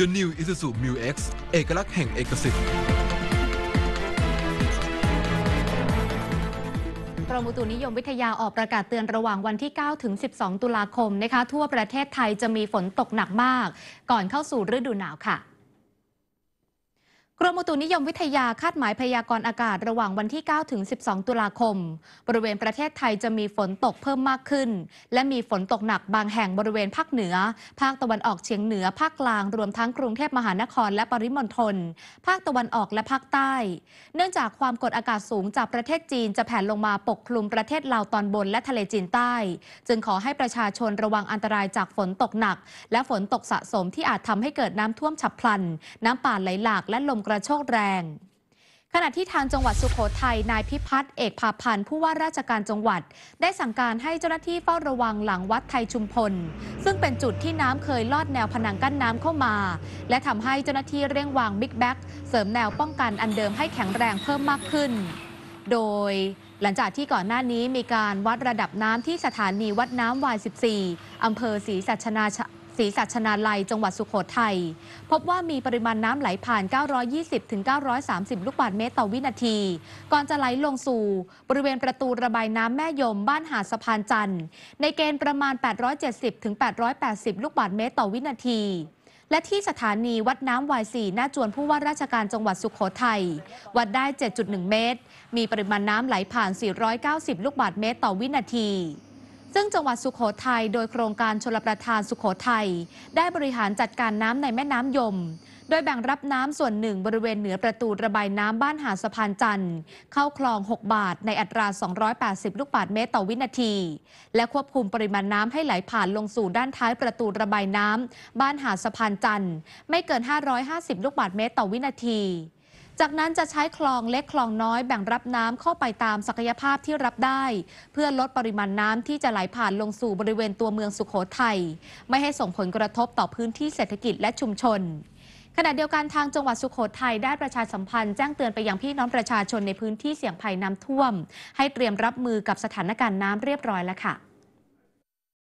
The New Isuzu Mu X เอกลักษณ์แห่ง เอกสิทธิ์กรมอุตุนิยมวิทยาออกประกาศเตือนระหว่างวันที่ 9 ถึง 12 ตุลาคมนะคะทั่วประเทศไทยจะมีฝนตกหนักมาก ก่อนเข้าสู่ฤดูหนาวค่ะกรมอุตุนิยมวิทยาคาดหมายพยากรณ์อากาศระหว่างวันที่ 9 ถึง 12 ตุลาคม บริเวณประเทศไทยจะมีฝนตกเพิ่มมากขึ้น และมีฝนตกหนัก บางแห่งบริเวณภาคเหนือ ภาคตะวันออกเฉียงเหนือ ภาคกลาง รวมทั้งกรุงเทพมหานคร และปริมณฑล ภาคตะวันออกและภาคใต้ เนื่องจากความกดอากาศสูงจากประเทศจีนจะแผ่ลงมาปกคลุมประเทศลาวตอนบนและทะเลจีนใต้ จึงขอให้ประชาชนระวังอันตรายจากฝนตกหนัก และฝนตกสะสมที่อาจทำให้เกิดน้ำท่วมฉับพลัน น้ำป่าไหลหลากและลมระโชกแรง ขณะที่ทางจังหวัดสุโขทัยนายพิพัฒน์เอกภาพันธ์ผู้ว่าราชการจังหวัด ได้สั่งการให้เจ้าหน้าที่เฝ้าระวังหลังวัดไทยชุมพล ซึ่งเป็นจุดที่น้ำเคยลอดแนวผนังกั้นน้ำเข้ามา และทำให้เจ้าหน้าที่เร่งวางบิ๊กแบ็กเสริมแนวป้องกันอันเดิมให้แข็งแรงเพิ่มมากขึ้น โดยหลังจากที่ก่อนหน้านี้มีการวัดระดับน้ำที่สถานีวัดน้ำวาย14อำเภอศรีสัชนาศรีสัชนาลัยจังหวัดสุโขทัยพบว่ามีปริมาณน้ำไหลผ่าน 920-930 ลูกบาศก์เมตรต่อวินาที ก่อนจะไหลลงสู่ บริเวณประตูระบายน้ำแม่ยมบ้านหาดสะพานจันทร์ในเกณฑ์ประมาณ 870-880 ลูกบาศก์เมตรต่อวินาที และที่สถานีวัดน้ำวายสีหน้าจวนผู้ว่าราชการจังหวัดสุขโขทัยวัดได้ 7.1 เมตร มีปริมาณน้ำไหลผ่าน 490 ลูกบาศก์เมตรต่อวินาทีซึ่งจังหวัดสุขโขทัย โดยโครงการชลประทานสุขโขทัย ได้บริหารจัดการน้ำในแม่น้ำยม โดยแบ่งรับน้ำส่วนหนึ่งบริเวณเหนือประตูระบายน้ำบ้านหาสะพานจันทร์ เข้าคลอง 6 บาทในอัตรา 280 ลูกบาทเมตรต่อวินาที และควบคุมปริมาณน้ำให้ไหลผ่านลงสู่ด้านท้ายประตูระบายน้ำบ้านหาสะพานจันทร์ไม่เกิน 550 ลูกบาทเมตรต่อวินาทีจากนั้นจะใช้คลองเล็กคลองน้อยแบ่งรับน้ำเข้าไปตามศักยภาพที่รับได้ เพื่อลดปริมาณน้ำที่จะไหลผ่านลงสู่บริเวณตัวเมืองสุขโขทัยไม่ให้ส่งผลกระทบต่อพื้นที่เศรษฐกิจและชุมชน ขณะเดียวกันทางจังหวัดสุขโขทัยได้ประชาสัมพันธ์ แจ้งเตือนไปยังพี่น้องประชาชนในพื้นที่เสี่ยงภัยน้ำท่วม ให้เตรียมรับมือกับสถานการณ์น้ำเรียบร้อยแล้วค่ะ